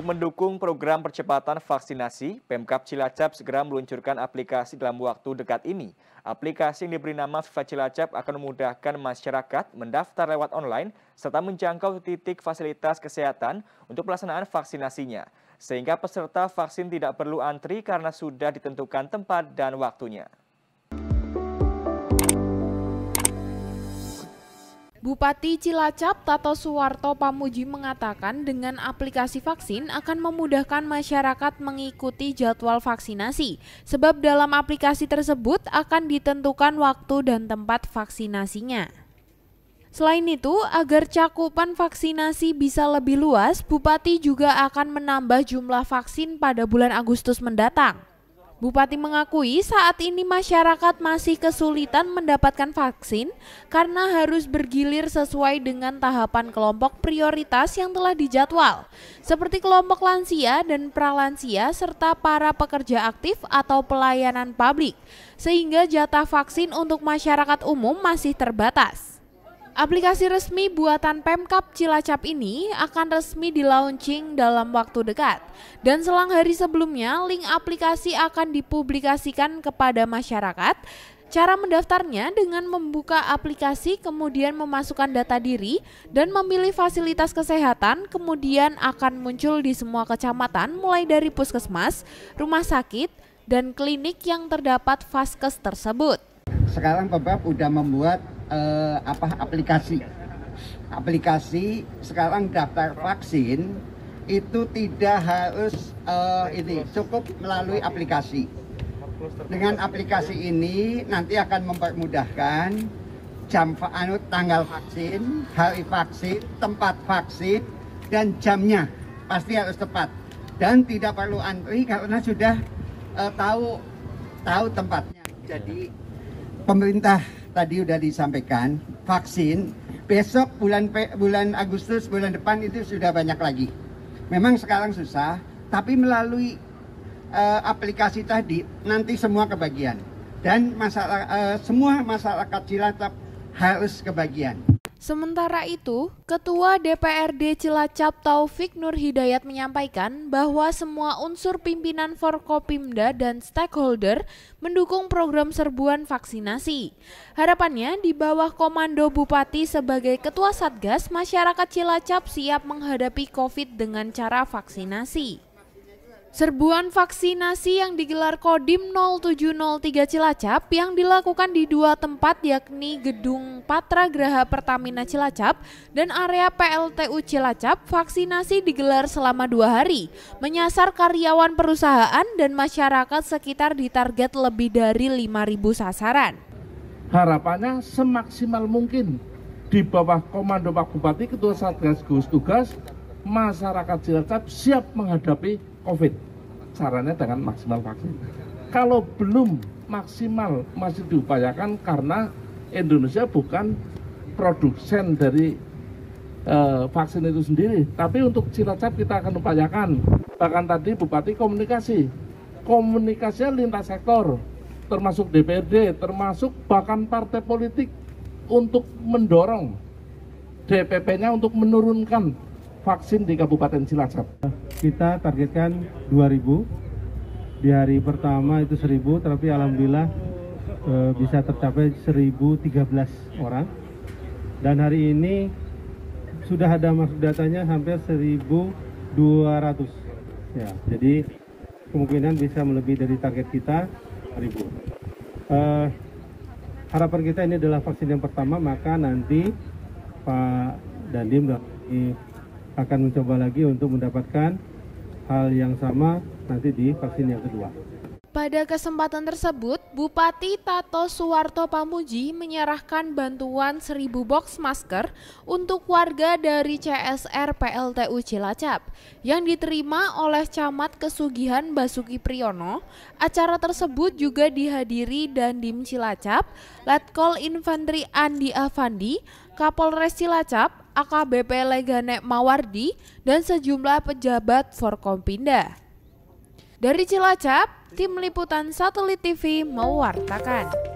Untuk mendukung program percepatan vaksinasi, Pemkap Cilacap segera meluncurkan aplikasi dalam waktu dekat ini. Aplikasi yang diberi nama Viva Cilacap akan memudahkan masyarakat mendaftar lewat online serta menjangkau titik fasilitas kesehatan untuk pelaksanaan vaksinasinya, sehingga peserta vaksin tidak perlu antri karena sudah ditentukan tempat dan waktunya. Bupati Cilacap Tato Suwarto Pamuji mengatakan dengan aplikasi vaksin akan memudahkan masyarakat mengikuti jadwal vaksinasi sebab dalam aplikasi tersebut akan ditentukan waktu dan tempat vaksinasinya. Selain itu, agar cakupan vaksinasi bisa lebih luas, Bupati juga akan menambah jumlah vaksin pada bulan Agustus mendatang. Bupati mengakui saat ini masyarakat masih kesulitan mendapatkan vaksin karena harus bergilir sesuai dengan tahapan kelompok prioritas yang telah dijadwal, seperti kelompok lansia dan pralansia serta para pekerja aktif atau pelayanan publik, sehingga jatah vaksin untuk masyarakat umum masih terbatas. Aplikasi resmi buatan Pemkap Cilacap ini akan resmi dilaunching dalam waktu dekat dan selang hari sebelumnya link aplikasi akan dipublikasikan kepada masyarakat. Cara mendaftarnya dengan membuka aplikasi kemudian memasukkan data diri dan memilih fasilitas kesehatan kemudian akan muncul di semua kecamatan mulai dari puskesmas, rumah sakit, dan klinik yang terdapat vaskes tersebut. Sekarang Pemkap sudah membuat eh, apa aplikasi aplikasi sekarang daftar vaksin itu tidak harus uh, ini cukup melalui aplikasi. Dengan aplikasi ini nanti akan mempermudahkan jam anu tanggal vaksin, hari vaksin, tempat vaksin dan jamnya pasti harus tepat dan tidak perlu antri karena sudah uh, tahu tahu tempatnya. Jadi pemerintah tadi sudah disampaikan vaksin besok bulan bulan Agustus bulan depan itu sudah banyak lagi. Memang sekarang susah, tapi melalui uh, aplikasi tadi nanti semua kebagian dan masalah uh, semua masyarakat Cilacap harus kebagian. Sementara itu, Ketua DPRD Cilacap Taufik Nur Hidayat menyampaikan bahwa semua unsur pimpinan Forkopimda dan stakeholder mendukung program serbuan vaksinasi. Harapannya di bawah komando Bupati sebagai Ketua Satgas, masyarakat Cilacap siap menghadapi COVID dengan cara vaksinasi. Serbuan vaksinasi yang digelar Kodim 0703 Cilacap yang dilakukan di dua tempat yakni Gedung Patra Graha Pertamina Cilacap dan area PLTU Cilacap, vaksinasi digelar selama dua hari, menyasar karyawan perusahaan dan masyarakat sekitar di target lebih dari 5.000 sasaran. Harapannya semaksimal mungkin di bawah komando Pak Bupati, Ketua Satgas Gugus Tugas, masyarakat Cilacap siap menghadapi COVID. Caranya dengan maksimal vaksin. Kalau belum maksimal masih diupayakan karena Indonesia bukan produsen dari e, vaksin itu sendiri. Tapi untuk Cilacap kita akan upayakan. Bahkan tadi Bupati komunikasi, komunikasinya lintas sektor, termasuk DPRD, termasuk bahkan partai politik untuk mendorong DPP-nya untuk menurunkan vaksin di Kabupaten Cilacap? Kita targetkan 2000 di hari pertama itu 1000 tapi alhamdulillah e, bisa tercapai 1013 orang dan hari ini sudah ada masuk datanya hampir 1200 ya jadi kemungkinan bisa melebihi dari target kita 1000 E, eh, harapan kita ini adalah vaksin yang pertama maka nanti Pak Dandim dan akan mencoba lagi untuk mendapatkan hal yang sama nanti di vaksin yang kedua. Pada kesempatan tersebut, Bupati Tato Suwarto Pamuji menyerahkan bantuan 1000 box masker untuk warga dari CSR PLTU Cilacap yang diterima oleh Camat Kesugihan Basuki Priyono. Acara tersebut juga dihadiri Dandim Cilacap, Letkol Infanteri Andi Avandi, Kapolres Cilacap, AKBP Leganek Mawardi dan sejumlah pejabat Forkompinda. Dari Cilacap, tim liputan Satelit TV mewartakan.